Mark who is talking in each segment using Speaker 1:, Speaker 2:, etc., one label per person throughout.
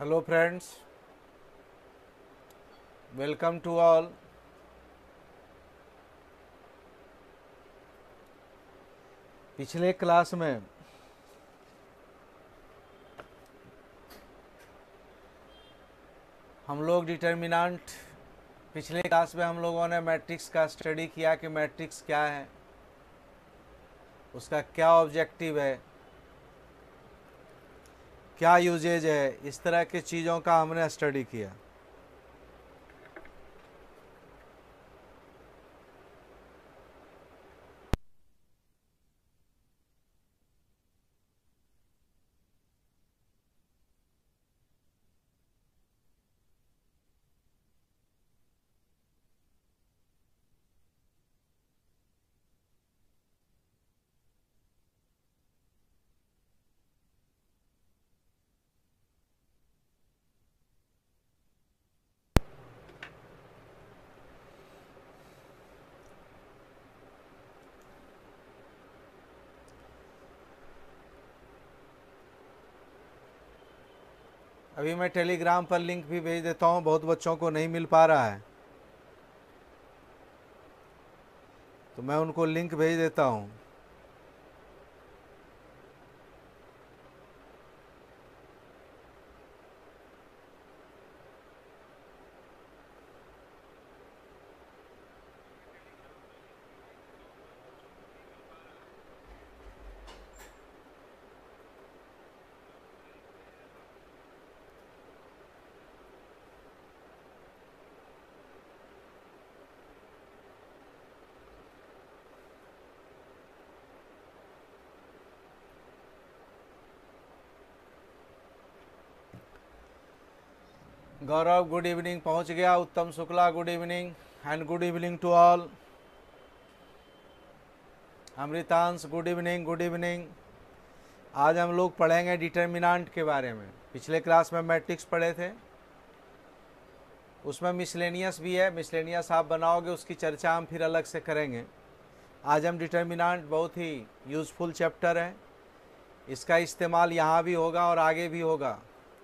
Speaker 1: Hello friends welcome to all पिछले class में हम लोग डिटर्मिनाट पिछले क्लास में हम लोगों ने मैट्रिक्स का स्टडी किया कि मैट्रिक्स क्या है उसका क्या ऑब्जेक्टिव है क्या यूजेज है इस तरह की चीज़ों का हमने स्टडी किया अभी मैं टेलीग्राम पर लिंक भी भेज देता हूँ बहुत बच्चों को नहीं मिल पा रहा है तो मैं उनको लिंक भेज देता हूँ गौरव गुड इवनिंग पहुंच गया Uttam Shukla good evening and good evening to all Amritansh good evening good evening आज हम लोग पढ़ेंगे डिटर्मिनांट के बारे में पिछले क्लास में मैट्रिक्स पढ़े थे उसमें मिसलेनियस भी है मिसलेनियस आप बनाओगे उसकी चर्चा हम फिर अलग से करेंगे आज हम डिटर्मिनांट बहुत ही यूज़फुल चैप्टर है इसका इस्तेमाल यहाँ भी होगा और आगे भी होगा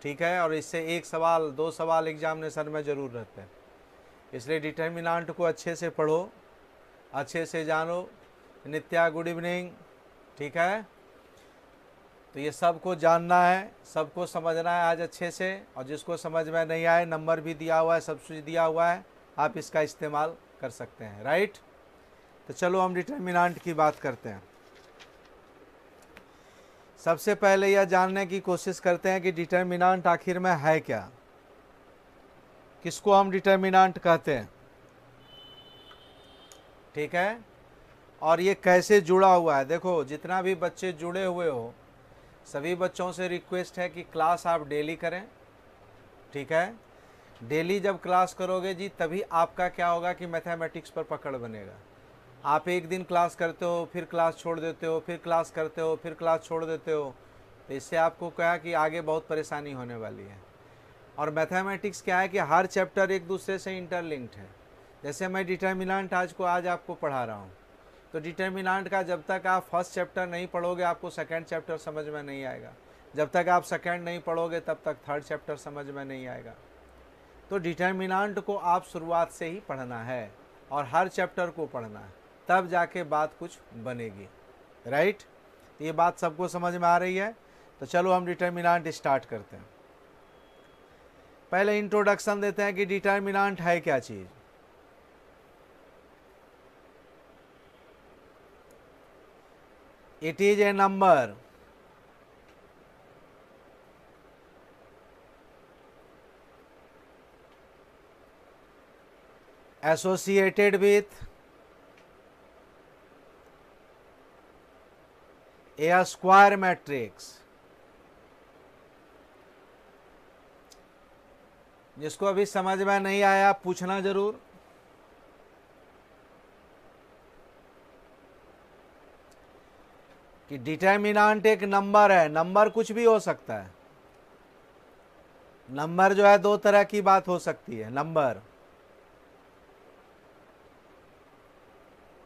Speaker 1: ठीक है और इससे एक सवाल दो सवाल एग्जामिनेशन में ज़रूर रहते हैं इसलिए डिटर्मिनांट को अच्छे से पढ़ो अच्छे से जानो नित्या गुड इवनिंग ठीक है तो ये सबको जानना है सबको समझना है आज अच्छे से और जिसको समझ में नहीं आए नंबर भी दिया हुआ है सब कुछ दिया हुआ है आप इसका इस्तेमाल कर सकते हैं राइट तो चलो हम डिटर्मिनांट की बात करते हैं सबसे पहले यह जानने की कोशिश करते हैं कि डिटर्मिनांट आखिर में है क्या किसको हम डिटर्मिनांट कहते हैं ठीक है और ये कैसे जुड़ा हुआ है देखो जितना भी बच्चे जुड़े हुए हो सभी बच्चों से रिक्वेस्ट है कि क्लास आप डेली करें ठीक है डेली जब क्लास करोगे जी तभी आपका क्या होगा कि मैथमेटिक्स पर पकड़ बनेगा आप एक दिन क्लास करते हो फिर क्लास छोड़ देते हो फिर क्लास करते हो फिर क्लास छोड़ देते हो तो इससे आपको क्या कि आगे बहुत परेशानी होने वाली है और मैथमेटिक्स क्या है कि हर चैप्टर एक दूसरे से इंटरलिंक्ड है जैसे मैं डिटर्मिनाट आज को आज आपको पढ़ा रहा हूँ तो डिटर्मिनाट का जब तक आप फर्स्ट चैप्टर नहीं पढ़ोगे आपको सेकेंड चैप्टर समझ में नहीं आएगा जब तक आप सेकेंड नहीं पढ़ोगे तब तक थर्ड चैप्टर समझ में नहीं आएगा तो डिटर्मिनाट को आप शुरुआत से ही पढ़ना है और हर चैप्टर को पढ़ना है तब जाके बात कुछ बनेगी राइट ये बात सबको समझ में आ रही है तो चलो हम डिटर्मिनाट स्टार्ट करते हैं पहले इंट्रोडक्शन देते हैं कि डिटर्मिनाट है क्या चीज़ it is a number associated with a square matrix जिसको अभी समझ में नहीं आया पूछना जरूर कि डिटर्मिनांट एक नंबर है नंबर कुछ भी हो सकता है नंबर जो है दो तरह की बात हो सकती है नंबर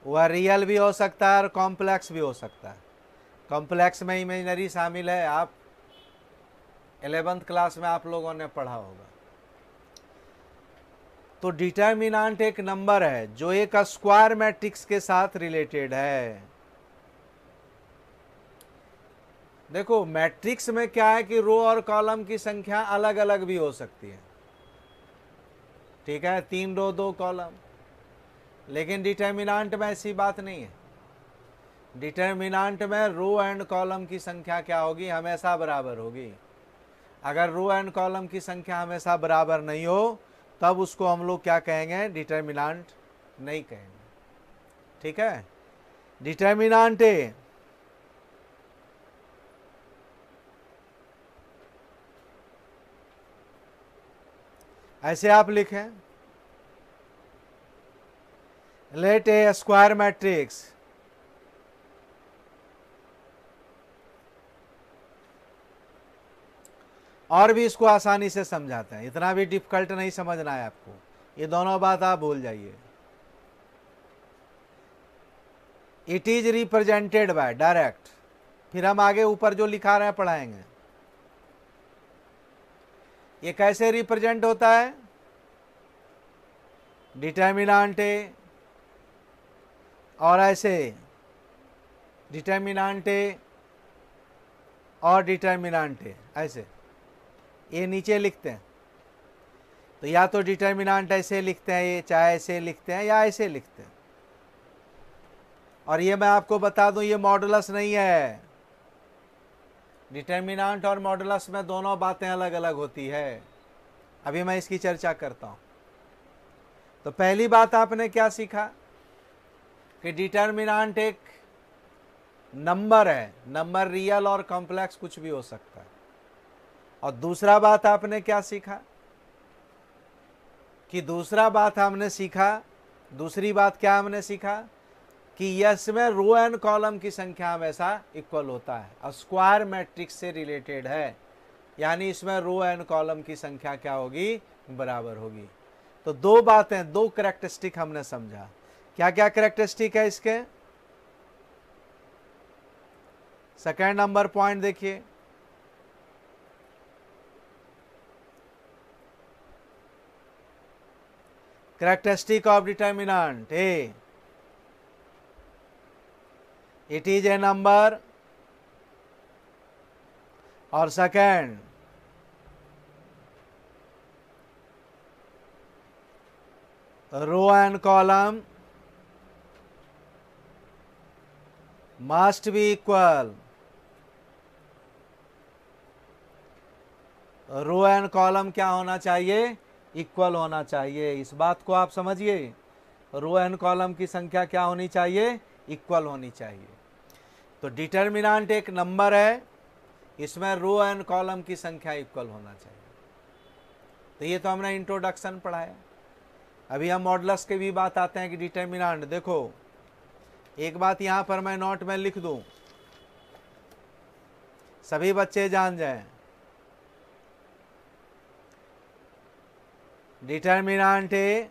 Speaker 1: वह रियल भी हो सकता है और कॉम्प्लेक्स भी हो सकता है कॉम्प्लेक्स में इमेजनरी शामिल है आप एलेवेंथ क्लास में आप लोगों ने पढ़ा होगा तो डिटर्मिनांट एक नंबर है जो एक स्क्वायर मैट्रिक्स के साथ रिलेटेड है देखो मैट्रिक्स में क्या है कि रो और कॉलम की संख्या अलग अलग भी हो सकती है ठीक है तीन रो दो कॉलम लेकिन डिटर्मिनांट में ऐसी बात नहीं है डिटर्मिनांट में रो एंड कॉलम की संख्या क्या होगी हमेशा बराबर होगी अगर रो एंड कॉलम की संख्या हमेशा बराबर नहीं हो तब उसको हम लोग क्या कहेंगे डिटर्मिनांट नहीं कहेंगे ठीक है डिटर्मिनांट ए ऐसे आप लिखें लेट ए स्क्वायर मैट्रिक्स और भी इसको आसानी से समझाते हैं इतना भी डिफिकल्ट नहीं समझना है आपको ये दोनों बात आप भूल जाइए it is represented by direct फिर हम आगे ऊपर जो लिखा रहे हैं पढ़ाएंगे ये कैसे रिप्रेजेंट होता है डिटर्मिनाटे और ऐसे डिटर्मिनाटे और डिटर्मिनाटे ऐसे ये नीचे लिखते हैं तो या तो डिटर्मिनाट ऐसे लिखते हैं ये चाहे ऐसे लिखते हैं या ऐसे लिखते हैं और ये मैं आपको बता दूं ये मॉडुलस नहीं है डिटर्मिनाट और मॉडुलस में दोनों बातें अलग अलग होती है अभी मैं इसकी चर्चा करता हूं तो पहली बात आपने क्या सीखा कि डिटर्मिनाट एक नंबर है नंबर रियल और कॉम्प्लेक्स कुछ भी हो सकता है और दूसरा बात आपने क्या सीखा कि दूसरा बात हमने सीखा दूसरी बात क्या हमने सीखा कि यस में रो एंड कॉलम की संख्या हमेशा इक्वल होता है और स्क्वायर मैट्रिक्स से रिलेटेड है यानी इसमें रो एंड कॉलम की संख्या क्या होगी बराबर होगी तो दो बातें दो करेक्टरिस्टिक हमने समझा क्या क्या करेक्टरिस्टिक है इसके सेकेंड नंबर पॉइंट देखिए characteristic of determinant A. It is a number or second. Row and column must be equal. Row and column क्या होना चाहिए इक्वल होना चाहिए इस बात को आप समझिए रो एन कॉलम की संख्या क्या होनी चाहिए इक्वल होनी चाहिए तो डिटर्मिनांट एक नंबर है इसमें रो एंड कॉलम की संख्या इक्वल होना चाहिए तो ये तो हमने इंट्रोडक्शन पढ़ाया अभी हम मॉडल्स के भी बात आते हैं कि डिटर्मिनांट देखो एक बात यहां पर मैं नोट में लिख दू सभी बच्चे जान जाएं डिटर्मिनाट है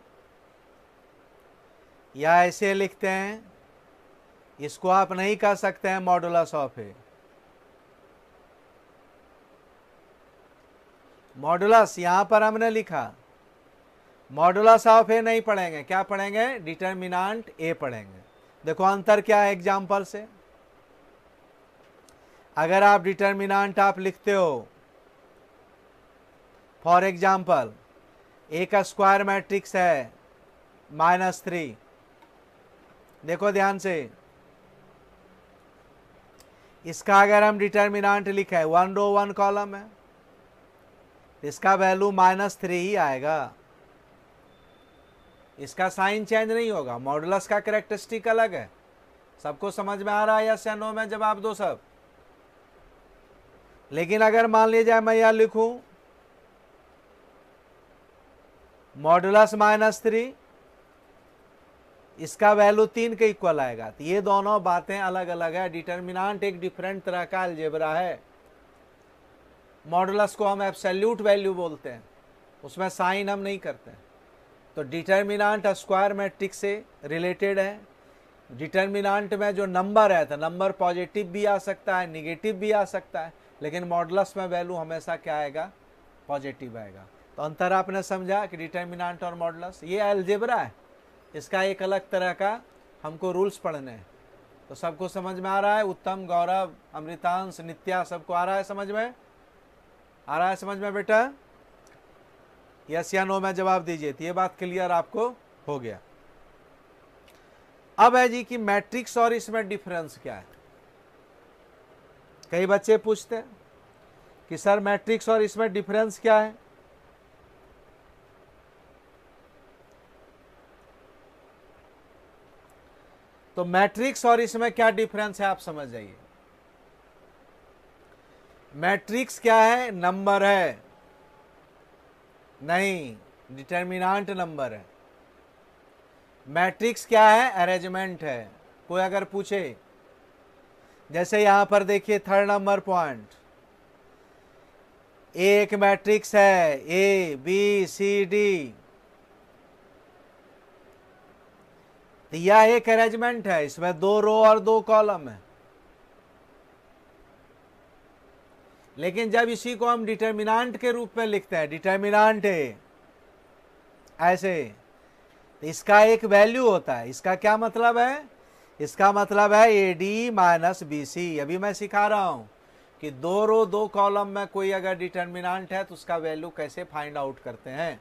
Speaker 1: या ऐसे लिखते हैं इसको आप नहीं कह सकते हैं मॉडुलस ऑफ ए मॉडुलस यहां पर हमने लिखा मॉडुलस ऑफ ए नहीं पढ़ेंगे क्या पढ़ेंगे डिटर्मिनाट ए पढ़ेंगे देखो अंतर क्या है एग्जाम्पल से अगर आप डिटर्मिनाट आप लिखते हो फॉर एग्जाम्पल ए का स्क्वायर मैट्रिक्स है माइनस थ्री देखो ध्यान से इसका अगर हम डिटर्मिनांट लिखे वन रो वन कॉलम है इसका वैल्यू माइनस थ्री ही आएगा इसका साइन चेंज नहीं होगा मॉडुलस का करेक्टरिस्टिक अलग है सबको समझ में आ रहा है या सैनो में जवाब दो सब लेकिन अगर मान लीजिए मैं यह लिखूं मॉडुलस माइनस थ्री इसका वैल्यू तीन के इक्वल आएगा तो ये दोनों बातें अलग अलग है डिटर्मिनांट एक डिफरेंट तरह का अलजेबरा है मॉडुलस को हम एब्सोल्यूट वैल्यू बोलते हैं उसमें साइन हम नहीं करते हैं। तो डिटर्मिनांट स्क्वायर मैट्रिक से रिलेटेड है डिटर्मिनांट में जो नंबर है तो नंबर पॉजिटिव भी आ सकता है निगेटिव भी आ सकता है लेकिन मॉडलस में वैल्यू हमेशा क्या आएगा पॉजिटिव आएगा तो अंतर आपने समझा कि डिटर्मिनाट और मॉडलस ये एल्जेब्रा है इसका एक अलग तरह का हमको रूल्स पढ़ने हैं तो सबको समझ में आ रहा है उत्तम गौरव अमृतांश नित्या सबको आ रहा है समझ में आ रहा है समझ में बेटा यस या नो में जवाब दीजिए तो ये बात क्लियर आपको हो गया अब है जी कि मैट्रिक्स और इसमें डिफरेंस क्या है कई बच्चे पूछते हैं कि सर मैट्रिक्स और इसमें डिफरेंस क्या है तो मैट्रिक्स और इसमें क्या डिफरेंस है आप समझ जाइए मैट्रिक्स क्या है नंबर है नहीं डिटर्मिनाट नंबर है मैट्रिक्स क्या है अरेंजमेंट है कोई अगर पूछे जैसे यहां पर देखिए थर्ड नंबर पॉइंट एक मैट्रिक्स है ए बी सी डी तो यह एक अरेंजमेंट है इसमें दो रो और दो कॉलम है लेकिन जब इसी को हम डिटर्मिनांट के रूप में लिखते हैं डिटर्मिनांट है ऐसे तो इसका एक वैल्यू होता है इसका क्या मतलब है इसका मतलब है A D minus B C अभी मैं सिखा रहा हूं कि दो रो दो कॉलम में कोई अगर डिटर्मिनांट है तो उसका वैल्यू कैसे फाइंड आउट करते हैं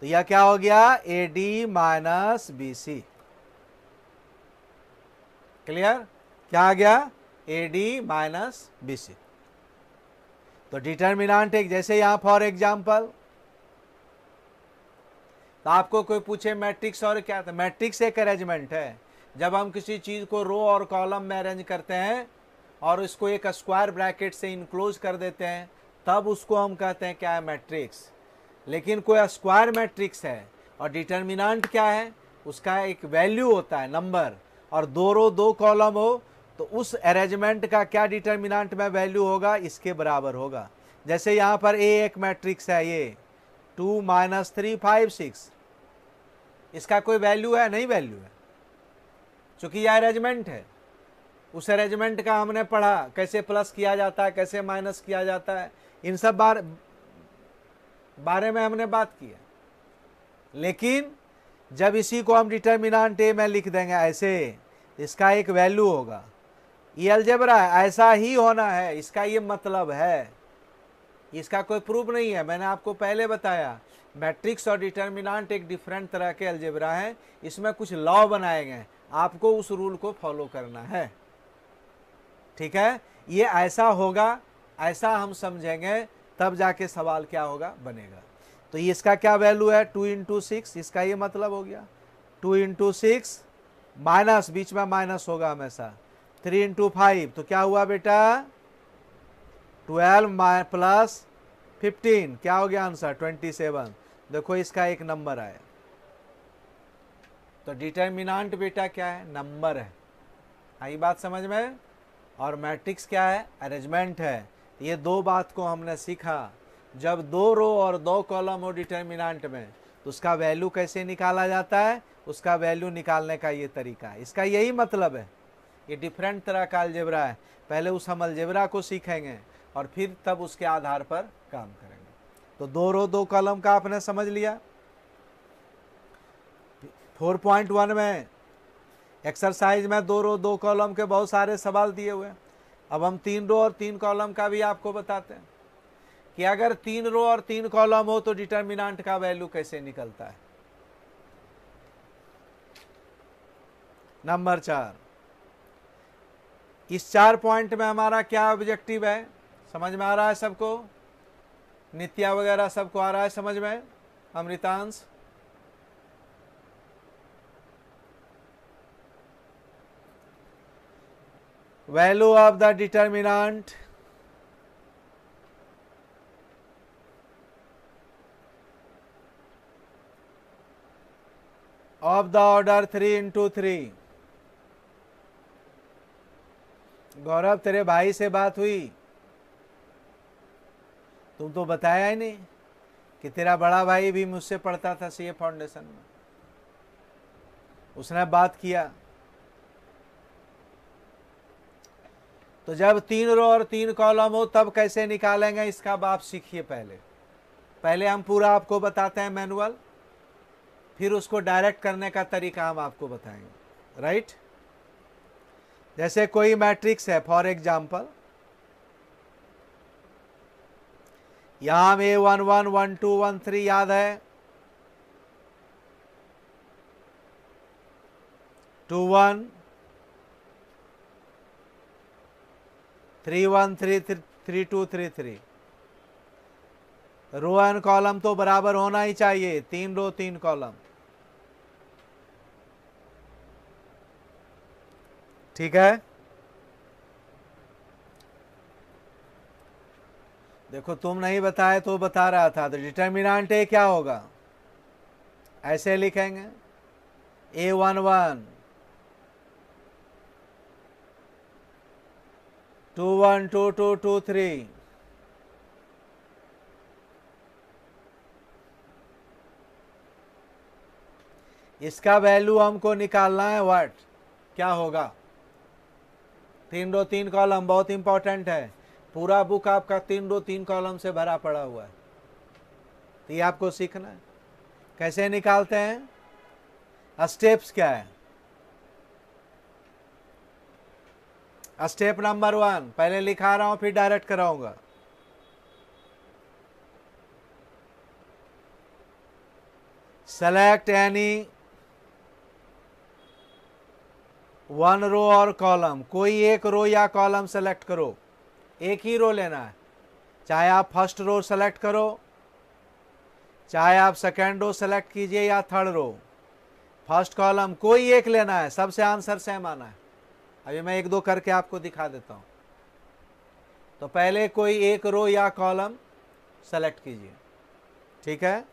Speaker 1: तो यह क्या हो गया A D minus B C clear क्या आ गया A D minus B C तो डिटर्मिनाट एक जैसे यहां फॉर एग्जाम्पल तो आपको कोई पूछे मैट्रिक्स और क्या था मैट्रिक्स एक अरेंजमेंट है जब हम किसी चीज़ को रो और कॉलम में अरेंज करते हैं और इसको एक स्क्वायर ब्रैकेट से इनक्लोज कर देते हैं तब उसको हम कहते हैं क्या है मैट्रिक्स लेकिन कोई स्क्वायर मैट्रिक्स है और डिटर्मिनाट क्या है उसका एक वैल्यू होता है नंबर और दो रो दो कॉलम हो तो उस अरेंजमेंट का क्या डिटर्मिनेंट में वैल्यू होगा इसके बराबर होगा जैसे यहाँ पर ए एक मैट्रिक्स है ये two minus three five six इसका कोई वैल्यू है नहीं वैल्यू है चूंकि यह अरेंजमेंट है उस अरेंजमेंट का हमने पढ़ा कैसे प्लस किया जाता है कैसे माइनस किया जाता है इन सब बार बारे में हमने बात की लेकिन जब इसी को हम डिटर्मिनाट ए में लिख देंगे ऐसे इसका एक वैल्यू होगा ये अलजेबरा है ऐसा ही होना है इसका ये मतलब है इसका कोई प्रूफ नहीं है मैंने आपको पहले बताया मैट्रिक्स और डिटर्मिनांट एक डिफरेंट तरह के अलजेबरा हैं इसमें कुछ लॉ बनाए गए आपको उस रूल को फॉलो करना है ठीक है ये ऐसा होगा ऐसा हम समझेंगे तब जाके सवाल क्या होगा बनेगा तो ये इसका क्या वैल्यू है टू इंटू सिक्स इसका ये मतलब हो गया टू इंटू सिक्स माइनस बीच में माइनस होगा हमेशा थ्री इंटू फाइव तो क्या हुआ बेटा ट्वेल्व प्लस फिफ्टीन क्या हो गया आंसर ट्वेंटी सेवन देखो इसका एक नंबर आया तो डिटर्मिनांट बेटा क्या है नंबर है आई बात समझ में और मैट्रिक्स क्या है अरेंजमेंट है ये दो बात को हमने सीखा जब दो रो और दो कॉलम हो डिटर्मिनाट में तो उसका वैल्यू कैसे निकाला जाता है उसका वैल्यू निकालने का ये तरीका है इसका यही मतलब है ये डिफरेंट तरह का अलजेबरा है पहले उस हम अलजेबरा को सीखेंगे और फिर तब उसके आधार पर काम करेंगे तो दो रो दो कॉलम का आपने समझ लिया 4.1 में एक्सरसाइज में दो रो दो कॉलम के बहुत सारे सवाल दिए हुए अब हम तीन रो और तीन कॉलम का भी आपको बताते हैं कि अगर तीन रो और तीन कॉलम हो तो डिटर्मिनाट का वैल्यू कैसे निकलता है नंबर चार इस चार पॉइंट में हमारा क्या ऑब्जेक्टिव है समझ में आ रहा है सबको नित्या वगैरह सबको आ रहा है समझ में Amritansh value of the determinant of the order 3 into 3 Gaurav तेरे भाई से बात हुई तुम तो बताया ही नहीं कि तेरा बड़ा भाई भी मुझसे पढ़ता था सीए फाउंडेशन में उसने बात किया तो जब तीन रो और तीन कॉलम हो तब कैसे निकालेंगे इसका आप सीखिए पहले पहले हम पूरा आपको बताते हैं मैनुअल फिर उसको डायरेक्ट करने का तरीका हम आपको बताएंगे राइट जैसे कोई मैट्रिक्स है फॉर एग्जाम्पल यहां में one one one two one three याद है two one three one three three two three three row and column तो बराबर होना ही चाहिए तीन रो तीन कॉलम ठीक है देखो तुम नहीं बताए तो बता रहा था तो डिटर्मिनाट ए क्या होगा ऐसे लिखेंगे A one one two one two two two three इसका वैल्यू हमको निकालना है व्हाट क्या होगा तीन रो तीन कॉलम बहुत इंपॉर्टेंट है पूरा बुक आपका तीन रो तीन कॉलम से भरा पड़ा हुआ है तो ये आपको सीखना है कैसे निकालते हैं स्टेप्स क्या है स्टेप नंबर वन पहले लिखा रहा हूं फिर डायरेक्ट कराऊंगा सेलेक्ट एनी वन रो और कॉलम कोई एक रो या कॉलम सेलेक्ट करो एक ही रो लेना है चाहे आप फर्स्ट रो सेलेक्ट करो चाहे आप सेकेंड रो सेलेक्ट कीजिए या थर्ड रो फर्स्ट कॉलम कोई एक लेना है सबसे आंसर सेम आना है अभी मैं एक दो करके आपको दिखा देता हूँ तो पहले कोई एक रो या कॉलम सेलेक्ट कीजिए ठीक है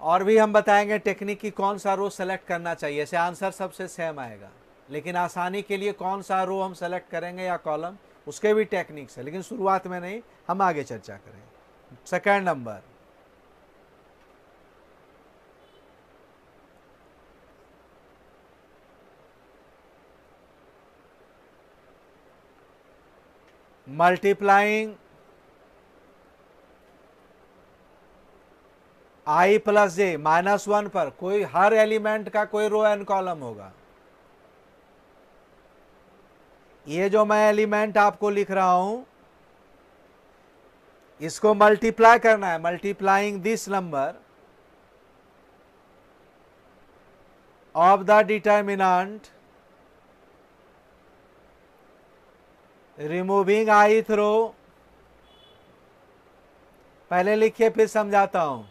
Speaker 1: और भी हम बताएंगे टेक्निक की कौन सा रो सेलेक्ट करना चाहिए ऐसे आंसर सबसे सेम आएगा लेकिन आसानी के लिए कौन सा रो हम सेलेक्ट करेंगे या कॉलम उसके भी टेक्निक्स है लेकिन शुरुआत में नहीं हम आगे चर्चा करेंगे second number multiplying I plus J minus one पर कोई हर एलिमेंट का कोई रो एंड कॉलम होगा ये जो मैं एलिमेंट आपको लिख रहा हूं इसको मल्टीप्लाई करना है multiplying this number of the determinant removing ith row पहले लिखिए फिर समझाता हूं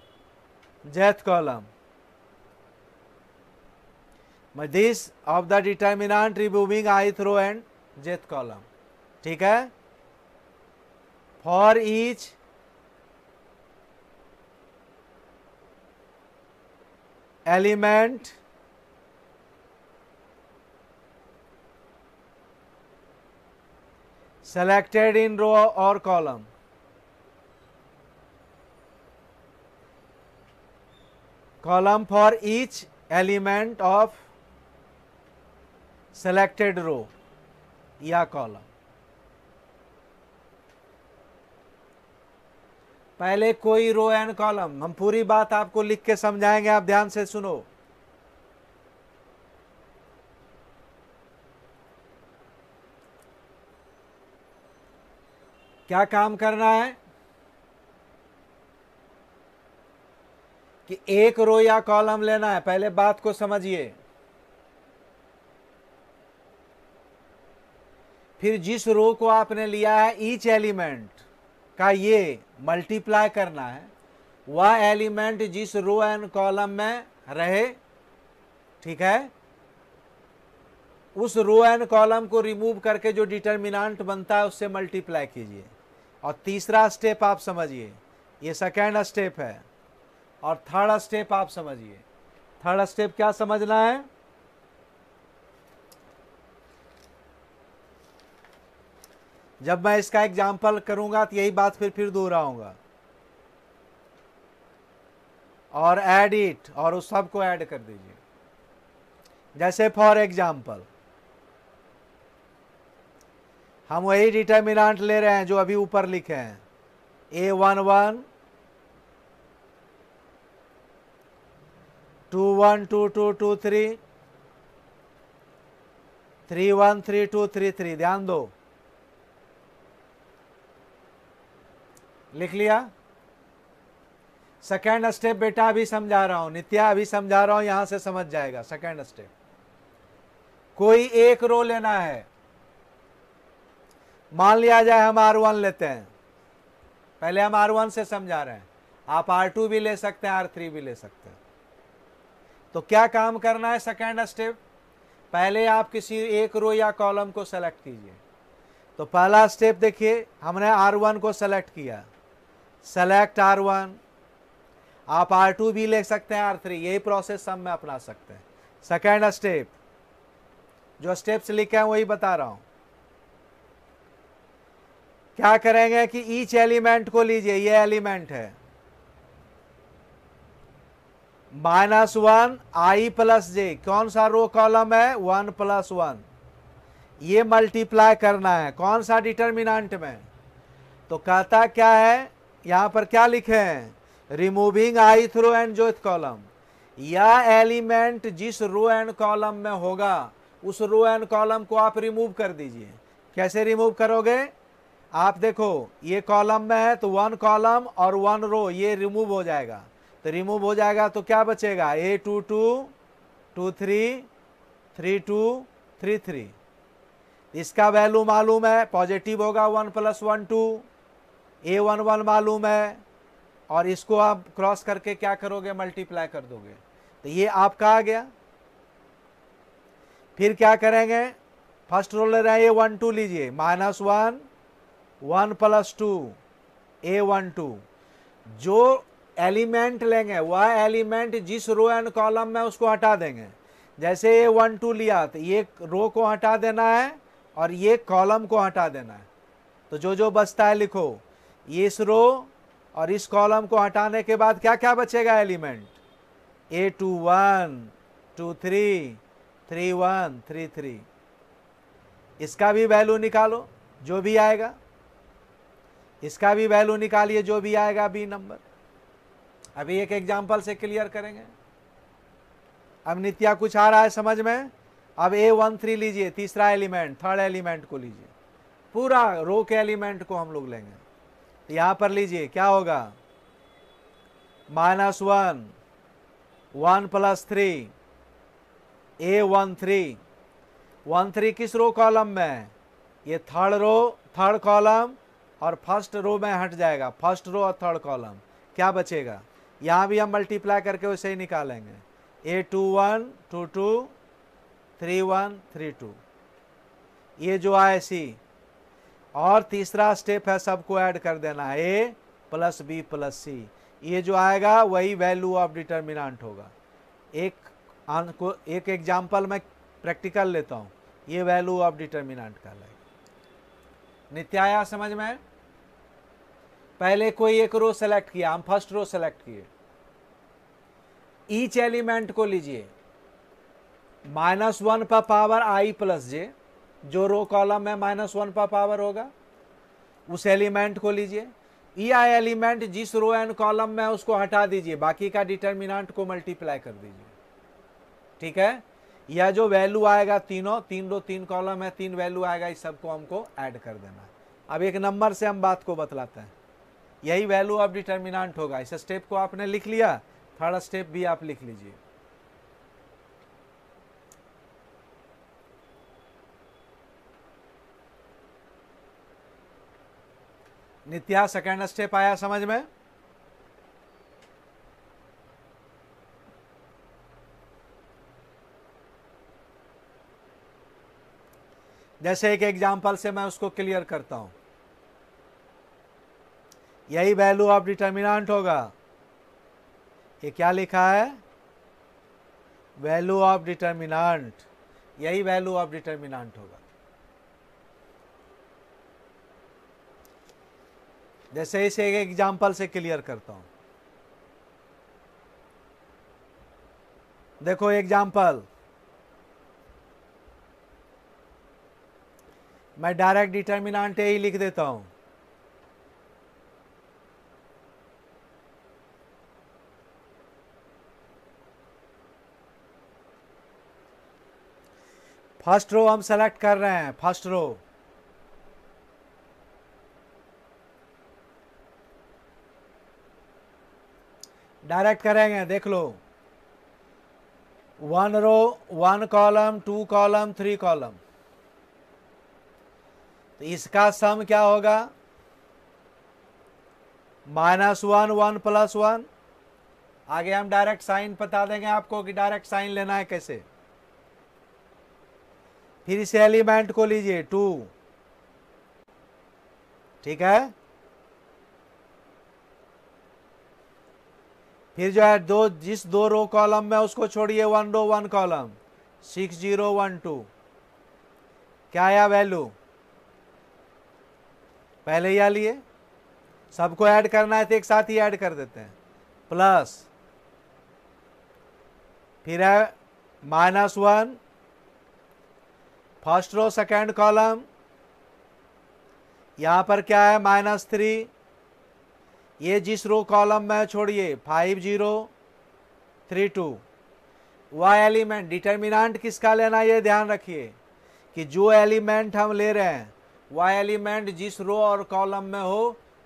Speaker 1: jth column. But this of the determinant removing i row and jth column. ठीक है For each element selected in row or column column for each element of selected row या column पहले कोई रो एंड कॉलम हम पूरी बात आपको लिख के समझाएंगे आप ध्यान से सुनो क्या काम करना है कि एक रो या कॉलम लेना है पहले बात को समझिए फिर जिस रो को आपने लिया है ईच एलिमेंट का ये मल्टीप्लाई करना है वह एलिमेंट जिस रो एंड कॉलम में रहे ठीक है उस रो एंड कॉलम को रिमूव करके जो डिटर्मिनांट बनता है उससे मल्टीप्लाई कीजिए और तीसरा स्टेप आप समझिए ये सेकेंड स्टेप है और थर्ड स्टेप आप समझिए थर्ड स्टेप क्या समझना है जब मैं इसका एग्जाम्पल करूंगा तो यही बात फिर फिर दोहराऊंगा और एड इट और उस सब को ऐड कर दीजिए जैसे फॉर एग्जाम्पल हम वही डिटर्मिनाट ले रहे हैं जो अभी ऊपर लिखे हैं A one one two one two two two three three one three two three three ध्यान दो लिख लिया सेकेंड स्टेप बेटा अभी समझा रहा हूं नित्या अभी समझा रहा हूं यहां से समझ जाएगा सेकेंड स्टेप कोई एक रो लेना है मान लिया जाए हम आर वन लेते हैं पहले हम आर वन से समझा रहे हैं आप आर टू भी ले सकते हैं आर थ्री भी ले सकते हैं तो क्या काम करना है सेकेंड स्टेप पहले आप किसी एक रो या कॉलम को सेलेक्ट कीजिए तो पहला स्टेप देखिए हमने आर वन को सेलेक्ट किया सेलेक्ट आर वन आप आर टू भी ले सकते हैं आर थ्री यही प्रोसेस सब में अपना सकते हैं सेकेंड स्टेप जो स्टेप्स लिखे हैं वही बता रहा हूं क्या करेंगे कि ईच एलिमेंट को लीजिए ये एलिमेंट है minus one I plus J कौन सा रो कॉलम है वन प्लस वन ये मल्टीप्लाई करना है कौन सा डिटर्मिनेंट में तो कहता क्या है यहाँ पर क्या लिखे हैं removing ith row and jth column यह एलिमेंट जिस रो एंड कॉलम में होगा उस रो एंड कॉलम को आप रिमूव कर दीजिए कैसे रिमूव करोगे आप देखो ये कॉलम में है तो वन कॉलम और वन रो ये रिमूव हो जाएगा तो रिमूव हो जाएगा तो क्या बचेगा A two two two three three two three three इसका वैल्यू मालूम है पॉजिटिव होगा one plus one two A one one मालूम है और इसको आप क्रॉस करके क्या करोगे मल्टीप्लाई कर दोगे तो ये आपका आ गया फिर क्या करेंगे फर्स्ट रोल ले रहे हैं ए वन टू लीजिए minus one one plus two A one two जो एलिमेंट लेंगे वह एलिमेंट जिस रो एंड कॉलम में उसको हटा देंगे जैसे ये वन टू लिया तो ये रो को हटा देना है और ये कॉलम को हटा देना है तो जो जो बचता है लिखो इस रो और इस कॉलम को हटाने के बाद क्या क्या बचेगा element A two one two three three one three three इसका भी वैल्यू निकालो जो भी आएगा इसका भी वैल्यू निकालिए जो भी आएगा बी नंबर अभी एक एग्जाम्पल से क्लियर करेंगे अब नित्या कुछ आ रहा है समझ में अब ए वन थ्री लीजिए तीसरा एलिमेंट थर्ड एलिमेंट को लीजिए पूरा रो के एलिमेंट को हम लोग लेंगे यहां पर लीजिए क्या होगा minus one one plus three A one three one three किस रो कॉलम में है ये थर्ड रो थर्ड कॉलम और फर्स्ट रो में हट जाएगा फर्स्ट रो और थर्ड कॉलम क्या बचेगा यहाँ भी हम मल्टीप्लाई करके उसे ही निकालेंगे A two one two two three one three two ये जो आए सी और तीसरा स्टेप है सबको ऐड कर देना A plus B plus C ये जो आएगा वही वैल्यू ऑफ डिटर्मिनाट होगा एक को एक एग्जाम्पल मैं प्रैक्टिकल लेता हूँ ये वैल्यू ऑफ डिटर्मिनाट का लगेगा नित्याया समझ में पहले कोई एक रो सेलेक्ट किया हम फर्स्ट रो सेलेक्ट किए ईच एलिमेंट को लीजिए माइनस वन पर पावर आई प्लस जे जो रो कॉलम है माइनस वन पर पावर होगा उस एलिमेंट को लीजिए ई आई एलिमेंट जिस रो एंड कॉलम में उसको हटा दीजिए बाकी का डिटर्मिनाट को मल्टीप्लाई कर दीजिए ठीक है यह जो वैल्यू आएगा तीनों तीन रो तीन कॉलम है तीन वैल्यू आएगा इस सबको हमको ऐड कर देना अब एक नंबर से हम बात को बतलाते हैं यही वैल्यू ऑफ डिटर्मिनाट होगा इस स्टेप को आपने लिख लिया थर्ड स्टेप भी आप लिख लीजिए नित्या सेकेंड स्टेप आया समझ में जैसे एक एग्जाम्पल से मैं उसको क्लियर करता हूं यही वैल्यू ऑफ डिटर्मिनाट होगा ये क्या लिखा है वैल्यू ऑफ डिटर्मिनाट यही वैल्यू ऑफ डिटर्मिनाट होगा जैसे इसे एक एग्जाम्पल से क्लियर करता हूं देखो एग्जाम्पल मैं डायरेक्ट डिटर्मिनाट ही लिख देता हूं फर्स्ट रो हम सेलेक्ट कर रहे हैं फर्स्ट रो डायरेक्ट करेंगे देख लो one row one column two column three column तो इसका सम क्या होगा minus one one plus one आगे हम डायरेक्ट साइन बता देंगे आपको कि डायरेक्ट साइन लेना है कैसे फिर इसे एलिमेंट को लीजिए टू ठीक है फिर जो है दो जिस दो रो कॉलम में उसको छोड़िए one row one column six zero one two क्या आया वैल्यू पहले ही आ लिए सबको ऐड करना है तो एक साथ ही ऐड कर देते हैं प्लस फिर है minus one first row second column यहां पर क्या है माइनस थ्री ये जिस रो कॉलम में छोड़िए five zero three two Y element determinant किसका लेना ये ध्यान रखिए कि जो एलिमेंट हम ले रहे हैं वह एलिमेंट जिस रो और कॉलम में हो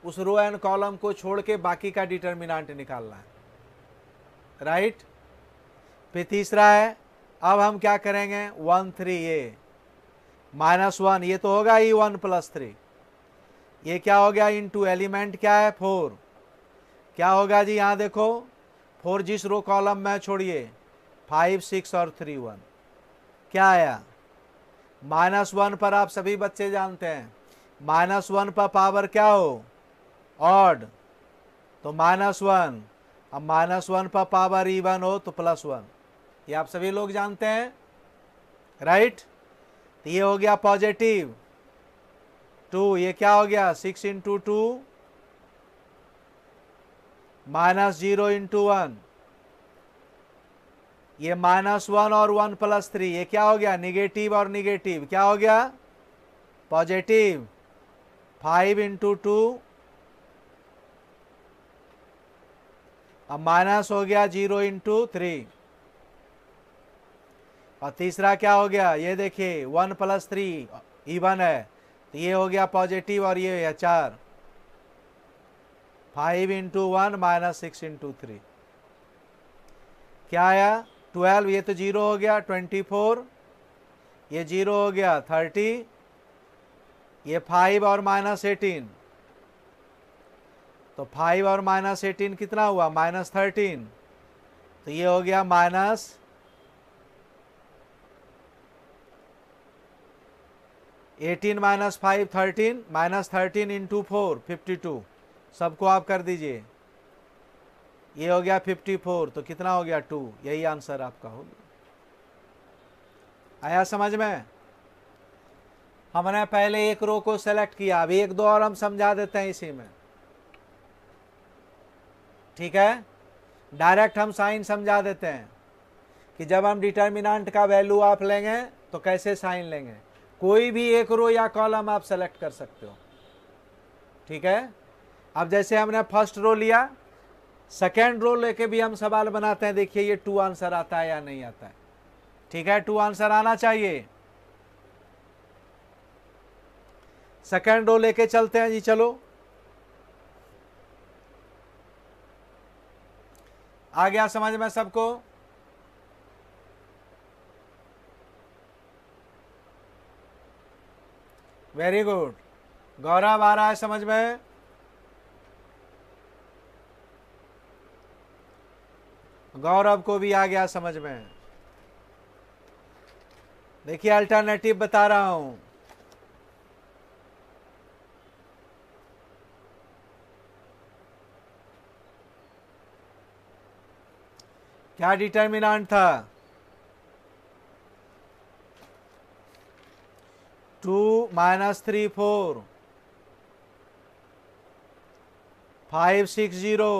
Speaker 1: उस रो एंड कॉलम को छोड़ के बाकी का डिटर्मिनांट निकालना है राइट फिर तीसरा है अब हम क्या करेंगे वन थ्री ये माइनस वन ये तो होगा E e one plus three ये क्या हो गया इनटू एलिमेंट क्या है फोर क्या होगा जी यहाँ देखो फोर जिस रो कॉलम में छोड़िए फाइव सिक्स और थ्री वन क्या आया माइनस वन पर आप सभी बच्चे जानते हैं माइनस वन पर पावर क्या हो ऑड तो माइनस वन अब माइनस वन पर पावर ई वन हो तो प्लस वन ये आप सभी लोग जानते हैं राइट right? तो ये हो गया पॉजिटिव टू ये क्या हो गया six into two minus zero into one ये माइनस वन और वन प्लस थ्री ये क्या हो गया निगेटिव और निगेटिव क्या हो गया पॉजिटिव फाइव इंटू टू अब माइनस हो गया जीरो इंटू थ्री और तीसरा क्या हो गया ये देखिए वन प्लस थ्री इवन है तो ये हो गया पॉजिटिव और ये है चार five into one minus six into three क्या आया ट्वेल्व ये तो जीरो हो गया ट्वेंटी फोर ये जीरो हो गया थर्टी ये फाइव और माइनस एटीन तो फाइव और माइनस एटीन कितना हुआ माइनस थर्टीन तो ये हो गया minus eighteen minus five thirteen minus thirteen into four fifty two सबको आप कर दीजिए ये हो गया फिफ्टी फोर तो कितना हो गया टू यही आंसर आपका हो गया आया समझ में हमने पहले एक रो को सेलेक्ट किया अभी एक दो और हम समझा देते हैं इसी में ठीक है डायरेक्ट हम साइन समझा देते हैं कि जब हम डिटर्मिनाट का वैल्यू आप लेंगे तो कैसे साइन लेंगे कोई भी एक रो या कॉलम आप सेलेक्ट कर सकते हो ठीक है अब जैसे हमने फर्स्ट रो लिया सेकेंड रो लेके भी हम सवाल बनाते हैं देखिए ये टू आंसर आता है या नहीं आता है ठीक है टू आंसर आना चाहिए सेकेंड रो लेके चलते हैं जी चलो आ गया समझ में सबको वेरी गुड गौरव आ रहा है समझ में गौरव को भी आ गया समझ में देखिए अल्टरनेटिव बता रहा हूं क्या डिटरमिनेंट था two minus three four five six zero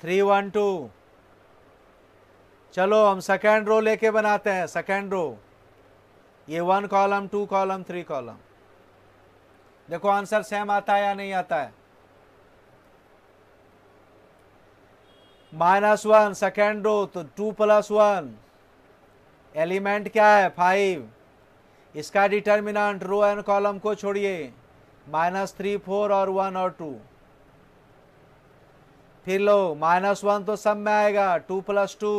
Speaker 1: three one two चलो हम सेकेंड रो लेके बनाते हैं सेकेंड रो ये one column two column three column देखो आंसर सेम आता है या नहीं आता है माइनस वन सेकेंड रो तो टू प्लस वन एलिमेंट क्या है फाइव इसका डिटर्मिनेंट रो एंड कॉलम को छोड़िए माइनस थ्री फोर और वन और टू फिर लो माइनस वन तो सब में आएगा टू प्लस टू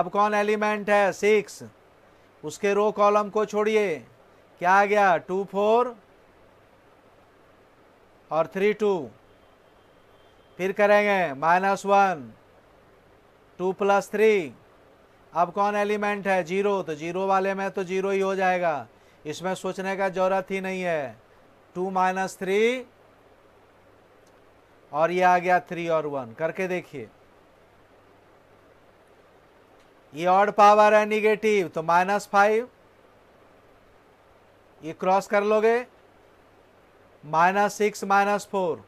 Speaker 1: अब कौन एलिमेंट है सिक्स उसके रो कॉलम को छोड़िए क्या आ गया टू फोर और थ्री टू फिर करेंगे minus one two plus three अब कौन एलिमेंट है जीरो तो जीरो वाले में तो जीरो ही हो जाएगा इसमें सोचने का ज़रूरत ही नहीं है टू माइनस थ्री और ये आ गया थ्री और वन करके देखिए ये ऑड पावर है निगेटिव तो माइनस फाइव ये क्रॉस कर लोगे माइनस सिक्स माइनस फोर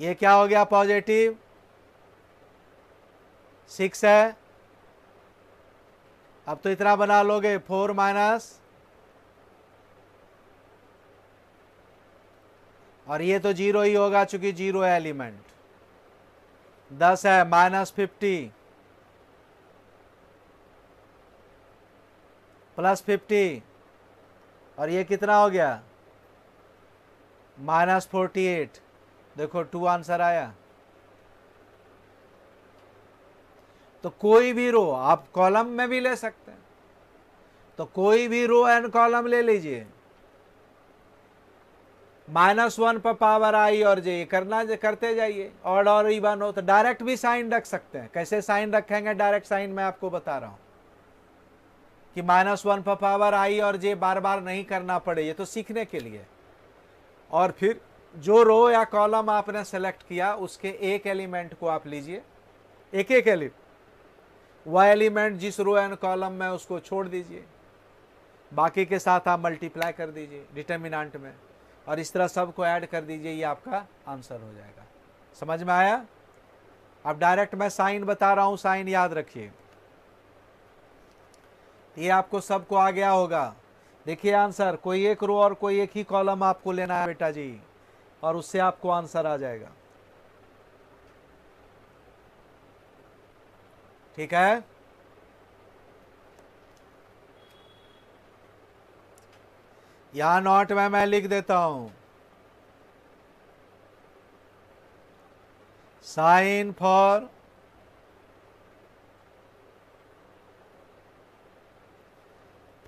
Speaker 1: ये क्या हो गया पॉजिटिव सिक्स है अब तो इतना बना लोगे फोर माइनस और ये तो जीरो ही होगा चूंकि जीरो है एलिमेंट दस है माइनस फिफ्टी प्लस फिफ्टी और ये कितना हो गया माइनस फोर्टी एट देखो टू आंसर आया तो कोई भी रो आप कॉलम में भी ले सकते हैं तो कोई भी रो एंड कॉलम ले लीजिए माइनस वन पर पावर आई और जे करना जे करते जाइए ऑड और इवन हो तो डायरेक्ट भी साइन रख सकते हैं कैसे साइन रखेंगे डायरेक्ट साइन मैं आपको बता रहा हूं कि माइनस वन पर पावर आई और जे बार बार नहीं करना पड़े ये तो सीखने के लिए और फिर जो रो या कॉलम आपने सेलेक्ट किया उसके एक एलिमेंट को आप लीजिए एक एक एलिमेंट वह एलिमेंट जिस रो एंड कॉलम में उसको छोड़ दीजिए बाकी के साथ आप मल्टीप्लाई कर दीजिए डिटर्मिनाट में और इस तरह सबको ऐड कर दीजिए ये आपका आंसर हो जाएगा समझ में आया अब डायरेक्ट मैं साइन बता रहा हूँ साइन याद रखिए ये आपको सबको आ गया होगा देखिए आंसर कोई एक रो और कोई एक ही कॉलम आपको लेना है बेटा जी और उससे आपको आंसर आ जाएगा ठीक है यहां नॉट में मैं लिख देता हूं sign for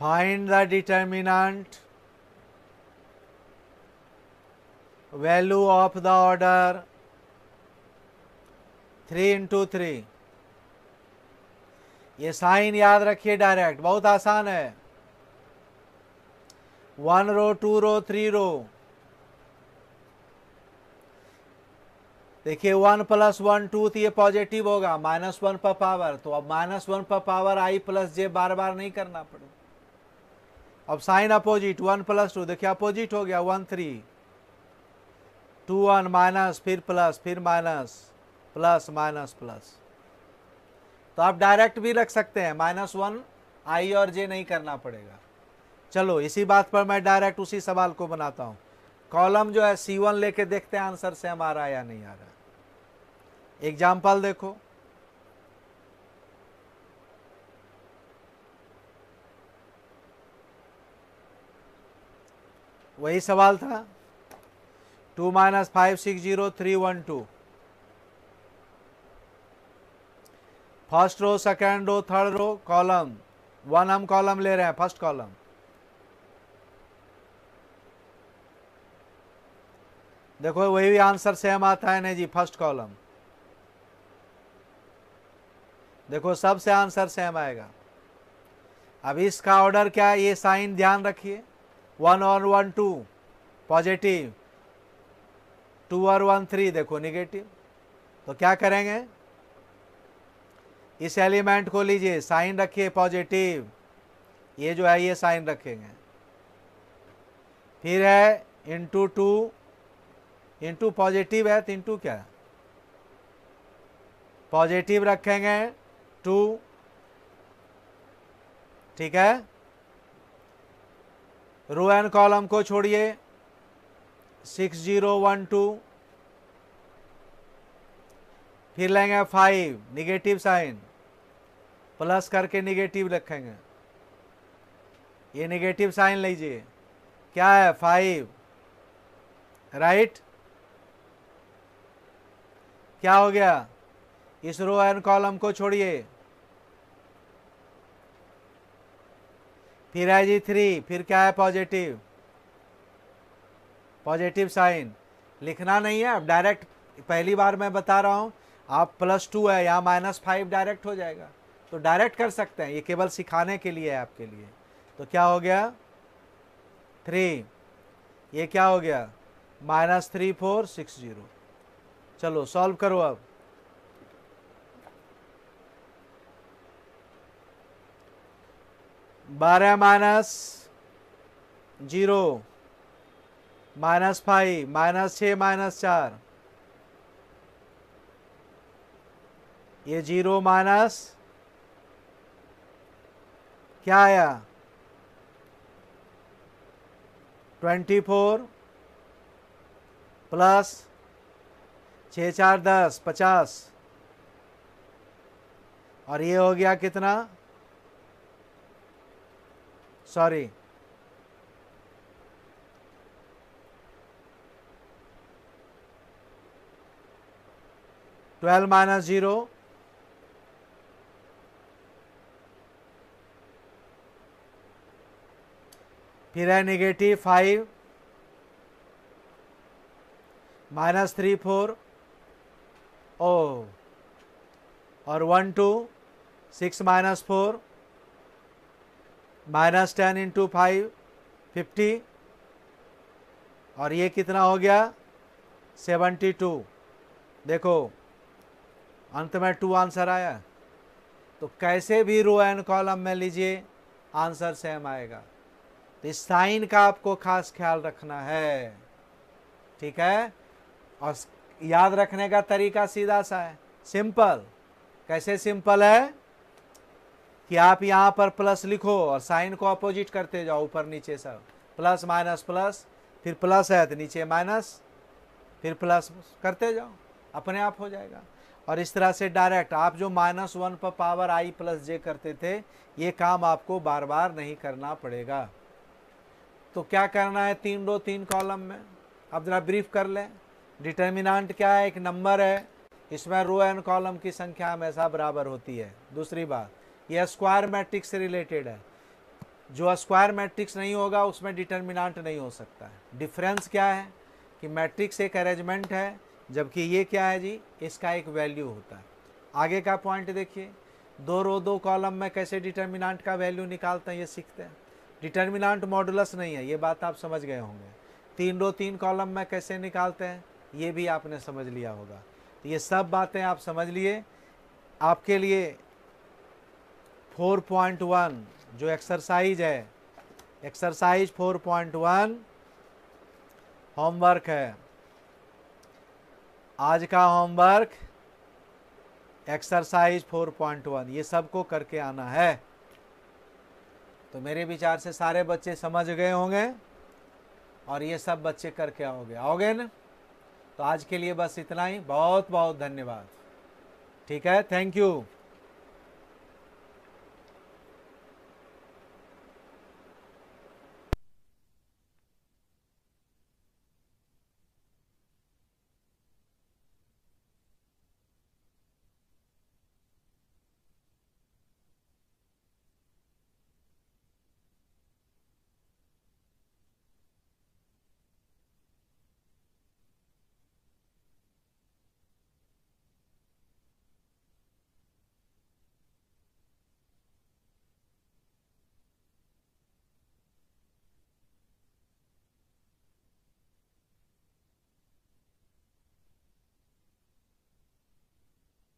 Speaker 1: find the determinant value of the order three into three ये साइन याद रखिए डायरेक्ट बहुत आसान है one row two row three row देखिए वन प्लस वन टू तो ये पॉजिटिव होगा माइनस वन पर पावर तो अब माइनस वन पर पावर आई प्लस जे बार बार नहीं करना पड़े अब sign opposite one plus two देखिए अपोजिट हो गया one three two one minus फिर प्लस फिर माइनस प्लस माइनस प्लस तो आप डायरेक्ट भी रख सकते हैं माइनस वन आई और जे नहीं करना पड़ेगा चलो इसी बात पर मैं डायरेक्ट उसी सवाल को बनाता हूं कॉलम जो है सी वन लेके देखते हैं आंसर से हमारा या नहीं आ रहा एग्जाम्पल देखो वही सवाल था two minus five six zero three one two first row second row third row column one हम कॉलम ले रहे हैं फर्स्ट कॉलम देखो वही भी आंसर सेम आता है नहीं जी फर्स्ट कॉलम देखो सबसे आंसर सेम आएगा अब इसका ऑर्डर क्या है ये साइन ध्यान रखिए वन और वन टू पॉजिटिव टू और वन थ्री देखो निगेटिव तो क्या करेंगे इस एलिमेंट को लीजिए साइन रखिए पॉजिटिव ये जो है ये साइन रखेंगे फिर है इंटू टू इंटू पॉजिटिव है तो इंटू क्या पॉजिटिव रखेंगे टू ठीक है रो एंड कॉलम को छोड़िए सिक्स जीरो वन टू फिर लेंगे फाइव निगेटिव साइन प्लस करके निगेटिव रखेंगे ये निगेटिव साइन लीजिए क्या है फाइव राइट क्या हो गया इस रो एंड कॉलम को छोड़िए फिर है जी थ्री फिर क्या है पॉजिटिव पॉजिटिव साइन लिखना नहीं है अब डायरेक्ट पहली बार मैं बता रहा हूँ आप प्लस टू है यहाँ माइनस फाइव डायरेक्ट हो जाएगा तो डायरेक्ट कर सकते हैं ये केवल सिखाने के लिए है आपके लिए तो क्या हो गया थ्री ये क्या हो गया minus three four six zero चलो सॉल्व करो अब बारह minus zero minus five minus छः माइनस चार ये जीरो माइनस क्या आया ट्वेंटी फोर प्लस छ चार दस पचास और ये हो गया कितना सॉरी ट्वेल्व माइनस जीरो फिर है negative five minus three four ओ और one two six minus four minus ten into five fifty और ये कितना हो गया सेवेंटी टू देखो अंत में टू आंसर आया तो कैसे भी रो एंड कॉलम में लीजिए आंसर सेम आएगा तो इस साइन का आपको खास ख्याल रखना है ठीक है और याद रखने का तरीका सीधा सा है सिंपल कैसे सिंपल है कि आप यहां पर प्लस लिखो और साइन को अपोजिट करते जाओ ऊपर नीचे सब प्लस माइनस प्लस फिर प्लस है तो नीचे माइनस फिर प्लस करते जाओ अपने आप हो जाएगा और इस तरह से डायरेक्ट आप जो माइनस वन पर पावर आई प्लस जे करते थे ये काम आपको बार बार नहीं करना पड़ेगा तो क्या करना है तीन रो तीन कॉलम में अब ज़रा ब्रीफ कर लें डिटर्मिनाट क्या है एक नंबर है इसमें रो एंड कॉलम की संख्या हमेशा बराबर होती है दूसरी बात ये स्क्वायर मैट्रिक्स से रिलेटेड है जो स्क्वायर मैट्रिक्स नहीं होगा उसमें डिटर्मिनांट नहीं हो सकता है डिफरेंस क्या है कि मैट्रिक्स एक अरेंजमेंट है जबकि ये क्या है जी इसका एक वैल्यू होता है आगे का पॉइंट देखिए दो रो दो कॉलम में कैसे डिटर्मिनांट का वैल्यू निकालते हैं ये सीखते हैं डिटर्मिनाट मॉडुलस नहीं है ये बात आप समझ गए होंगे तीन रो तीन कॉलम में कैसे निकालते हैं ये भी आपने समझ लिया होगा तो ये सब बातें आप समझ लिए आपके लिए 4.1 जो एक्सरसाइज है एक्सरसाइज 4.1 होमवर्क है आज का होमवर्क एक्सरसाइज 4.1 ये सबको करके आना है तो मेरे विचार से सारे बच्चे समझ गए होंगे और ये सब बच्चे करके आओगे आओगे ना तो आज के लिए बस इतना ही बहुत बहुत धन्यवाद ठीक है थैंक यू